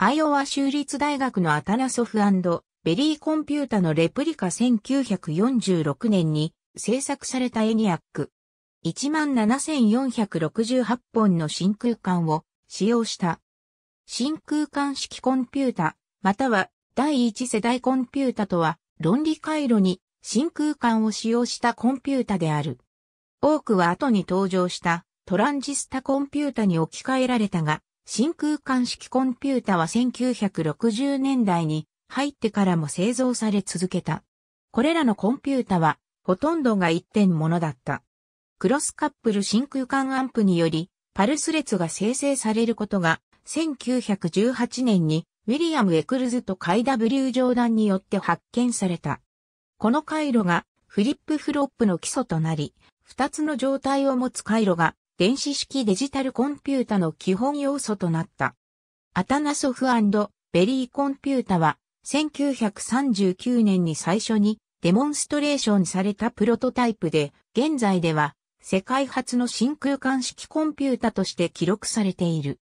アイオワ州立大学のアタナソフベリーコンピュータのレプリカ1946年に制作されたエニアック。17,468本の真空管を使用した。真空管式コンピュータ、または第一世代コンピュータとは論理回路に真空管を使用したコンピュータである。多くは後に登場したトランジスタコンピュータに置き換えられたが、真空管式コンピュータは1960年代に入ってからも製造され続けた。これらのコンピュータはほとんどが一点ものだった。クロスカップル真空管アンプによりパルス列が生成されることが1918年にウィリアム・エクルズとカイダ W・ ジョーダンによって発見された。この回路がフリップフロップの基礎となり、二つの状態を持つ回路が電子式デジタルコンピュータの基本要素となった。アタナソフベリーコンピュータは、1939年に最初にデモンストレーションされたプロトタイプで、現在では世界初の真空管式コンピュータとして記録されている。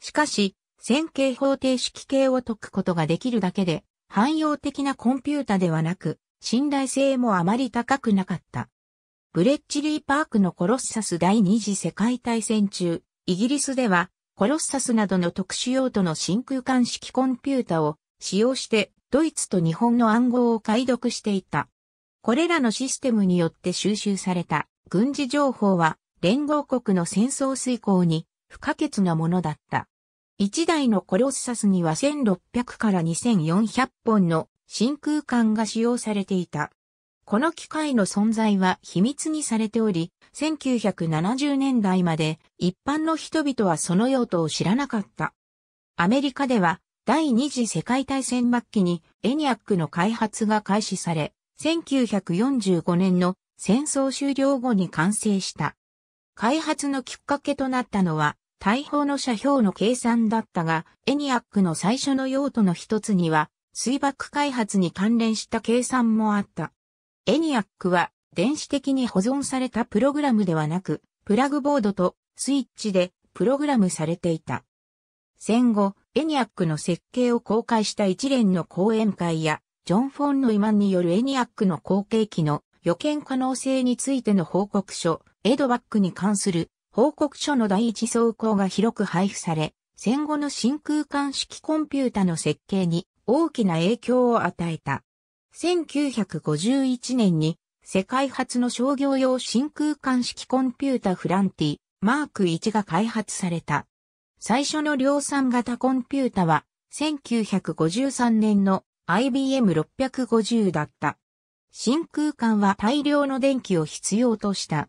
しかし、線形方程式系を解くことができるだけで、汎用的なコンピュータではなく、信頼性もあまり高くなかった。ブレッチリーパークのコロッサス第二次世界大戦中、イギリスではコロッサスなどの特殊用途の真空管式コンピュータを使用してドイツと日本の暗号を解読していた。これらのシステムによって収集された軍事情報は連合国の戦争遂行に不可欠なものだった。一台のコロッサスには1600から2400本の真空管が使用されていた。この機械の存在は秘密にされており、1970年代まで一般の人々はその用途を知らなかった。アメリカでは第二次世界大戦末期にエニアックの開発が開始され、1945年の戦争終了後に完成した。開発のきっかけとなったのは、大砲の射標の計算だったが、エニアックの最初の用途の一つには、水爆開発に関連した計算もあった。エニアックは電子的に保存されたプログラムではなく、プラグボードとスイッチでプログラムされていた。戦後、エニアックの設計を公開した一連の講演会や、ジョン・フォン・ノイマンによるエニアックの後継機の予見可能性についての報告書、エドバックに関する報告書の第一走行が広く配布され、戦後の真空管式コンピュータの設計に大きな影響を与えた。1951年に世界初の商業用真空管式コンピュータフランティマーク1が開発された。最初の量産型コンピュータは1953年の IBM650 だった。真空管は大量の電気を必要とした。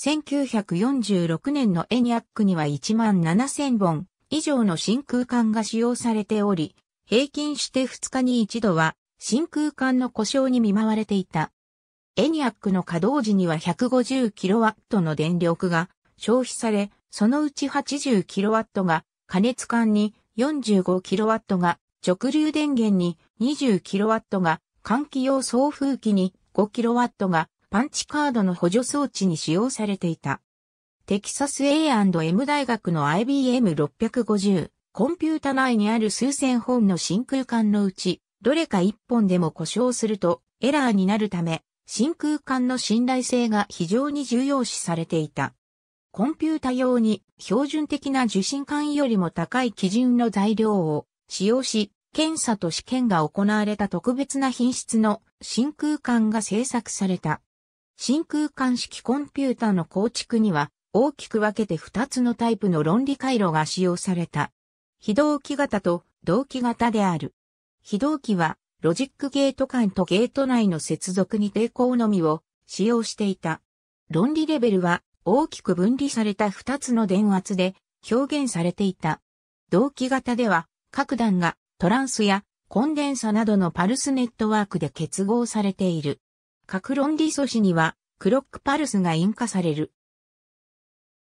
1946年のエニアックには1万7000本以上の真空管が使用されており、平均して2日に1度は真空管の故障に見舞われていた。エニアックの稼働時には 150kW の電力が消費され、そのうち 80kW が加熱管に 45kW が直流電源に 20kW が換気用送風機に 5kW がパンチカードの補助装置に使用されていた。テキサス A&M 大学の IBM650 コンピュータ内にある数千本の真空管のうちどれか一本でも故障するとエラーになるため、真空管の信頼性が非常に重要視されていた。コンピュータ用に標準的な受信管よりも高い基準の材料を使用し、検査と試験が行われた特別な品質の真空管が製作された。真空管式コンピュータの構築には大きく分けて2つのタイプの論理回路が使用された。非同期型と同期型である。非同期は、ロジックゲート間とゲート内の接続に抵抗のみを使用していた。論理レベルは大きく分離された2つの電圧で表現されていた。同期型では各段がトランスやコンデンサなどのパルスネットワークで結合されている。各論理素子にはクロックパルスが引火される。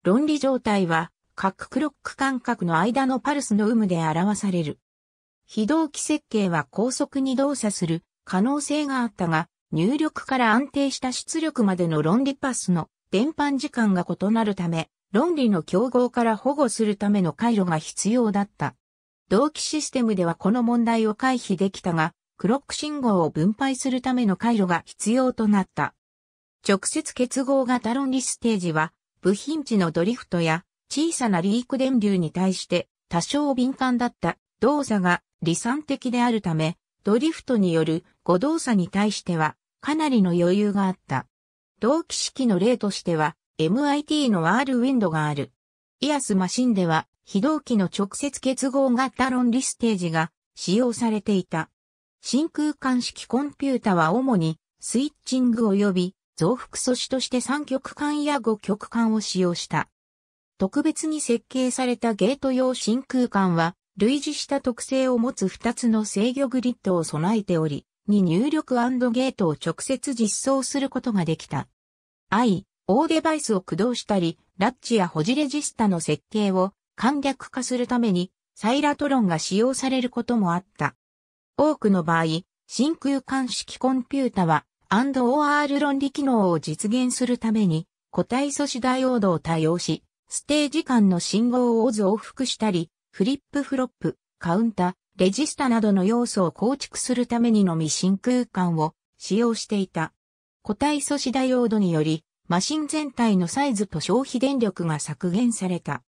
論理状態は各クロック間隔の間のパルスの有無で表される。非同期設計は高速に動作する可能性があったが、入力から安定した出力までの論理パスの伝播時間が異なるため、論理の競合から保護するための回路が必要だった。同期システムではこの問題を回避できたが、クロック信号を分配するための回路が必要となった。直接結合型論理ステージは、部品値のドリフトや小さなリーク電流に対して多少敏感だった動作が理算的であるため、ドリフトによる誤動作に対しては、かなりの余裕があった。同期式の例としては、MIT の R ウィンドがある。イアスマシンでは、非同期の直接結合型論理ステージが使用されていた。真空管式コンピュータは主にスイッチング及び増幅素子として3極管や5極管を使用した。特別に設計されたゲート用真空管は類似した特性を持つ2つの制御グリッドを備えており、に入力ゲートを直接実装することができた。i、O デバイスを駆動したり、ラッチや保持レジスタの設計を簡略化するために、サイラトロンが使用されることもあった。多くの場合、真空管式コンピュータは、&OR 論理機能を実現するために、個体素子ダイオードを多用し、ステージ間の信号を往復したり、フリップフロップ、カウンタ、レジスタなどの要素を構築するためにのみ真空管を使用していた。固体素子ダイオードにより、マシン全体のサイズと消費電力が削減された。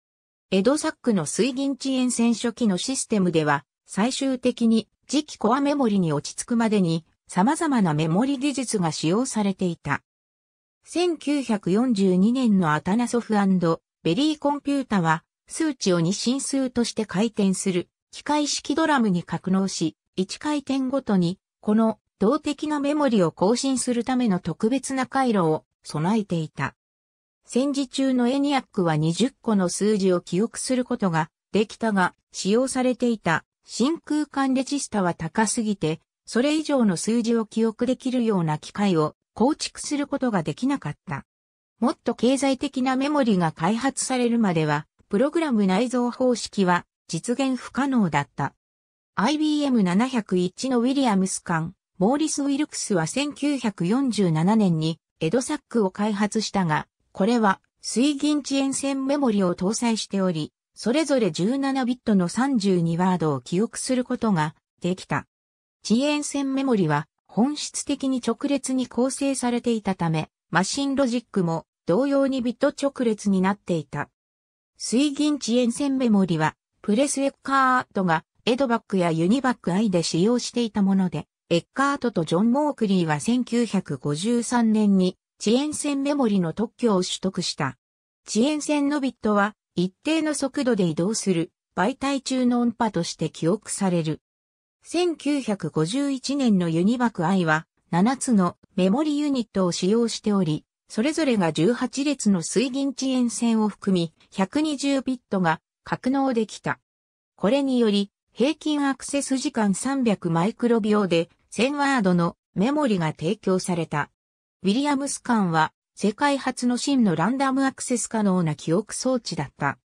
エドサックの水銀遅延戦初期のシステムでは、最終的に次期コアメモリに落ち着くまでに様々なメモリ技術が使用されていた。1942年のアタナソフベリーコンピュータは数値を二進数として回転する機械式ドラムに格納し、1回転ごとに、この動的なメモリを更新するための特別な回路を備えていた。戦時中のエニアックは20個の数字を記憶することができたが、使用されていた真空管レジスタは高すぎて、それ以上の数字を記憶できるような機械を構築することができなかった。もっと経済的なメモリが開発されるまでは、プログラム内蔵方式は実現不可能だった。IBM701 のウィリアムス艦、モーリス・ウィルクスは1947年にエドサックを開発したが、これは水銀遅延線メモリを搭載しており、それぞれ17ビットの32ワードを記憶することができた。遅延線メモリは本質的に直列に構成されていたため、マシンロジックも同様にビット直列になっていた。水銀遅延線メモリは、プレスエッカートがエドバックやユニバック i で使用していたもので、エッカートとジョン・モークリーは1953年に遅延線メモリの特許を取得した。遅延線のビットは一定の速度で移動する媒体中の音波として記憶される。1951年のユニバック i は7つのメモリユニットを使用しており、それぞれが18列の水銀遅延線を含み、120ビットが格納できた。これにより、平均アクセス時間300マイクロ秒で1000ワードのメモリが提供された。ウィリアムス間は世界初の真のランダムアクセス可能な記憶装置だった。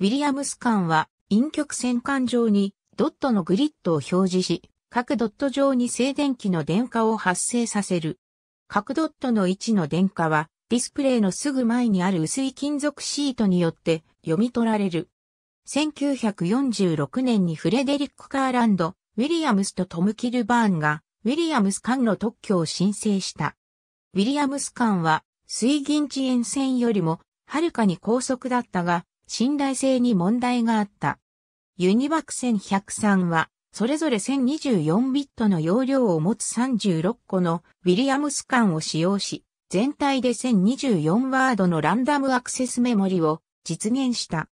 ウィリアムス間は陰極線管上にドットのグリッドを表示し、各ドット上に静電気の電荷を発生させる。各ドットの位置の電荷はディスプレイのすぐ前にある薄い金属シートによって読み取られる。1946年にフレデリック・カーランド、ウィリアムスとトム・キルバーンが、ウィリアムス艦の特許を申請した。ウィリアムス艦は、水銀遅延線よりも、はるかに高速だったが、信頼性に問題があった。ユニバク1103は、それぞれ1024ビットの容量を持つ36個のウィリアムス艦を使用し、全体で1024ワードのランダムアクセスメモリを実現した。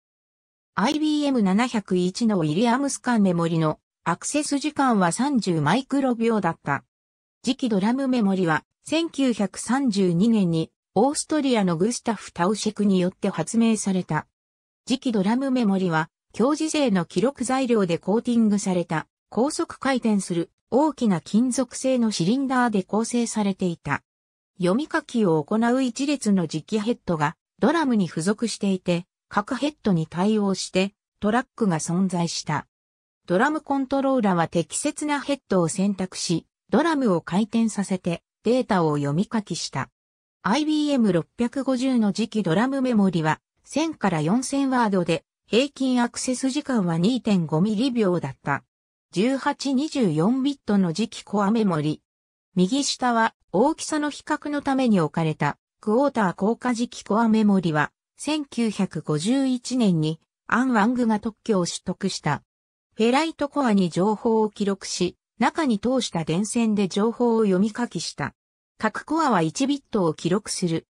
IBM701 のウィリアムス間メモリのアクセス時間は30マイクロ秒だった。次期ドラムメモリは1932年にオーストリアのグスタフ・タウシェクによって発明された。次期ドラムメモリは強磁性の記録材料でコーティングされた高速回転する大きな金属製のシリンダーで構成されていた。読み書きを行う一列の磁気ヘッドがドラムに付属していて、各ヘッドに対応してトラックが存在した。ドラムコントローラは適切なヘッドを選択し、ドラムを回転させてデータを読み書きした。IBM650 の磁気ドラムメモリは1000から4000ワードで平均アクセス時間は2.5ミリ秒だった。1824ビットの磁気コアメモリ、右下は大きさの比較のために置かれたクォーター効果時期コアメモリは1951年にアン・ワングが特許を取得した。フェライトコアに情報を記録し、中に通した電線で情報を読み書きした。各コアは1ビットを記録する。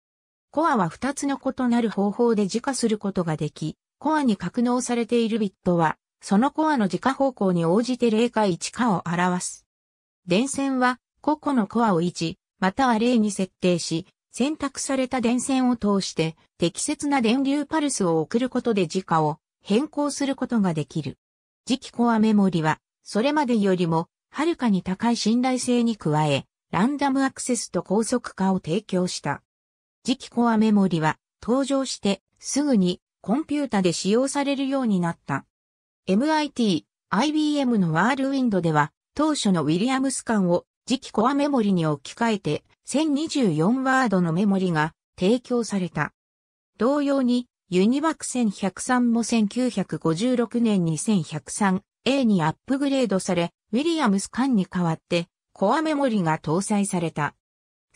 コアは2つの異なる方法で自家することができ、コアに格納されているビットは、そのコアの自家方向に応じて0か1かを表す。電線は個々のコアを持、または例に設定し、選択された電線を通して適切な電流パルスを送ることで時価を変更することができる。次期コアメモリは、それまでよりも、はるかに高い信頼性に加え、ランダムアクセスと高速化を提供した。次期コアメモリは、登場してすぐにコンピュータで使用されるようになった。MIT、IBM のワールウィンドでは、当初のウィリアムス間を次期コアメモリに置き換えて1024ワードのメモリが提供された。同様に、ユニバック1103も1956年に 1103A にアップグレードされ、ウィリアムス間に代わって、コアメモリが搭載された。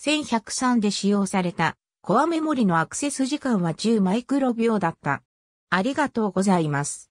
1103で使用された、コアメモリのアクセス時間は10マイクロ秒だった。ありがとうございます。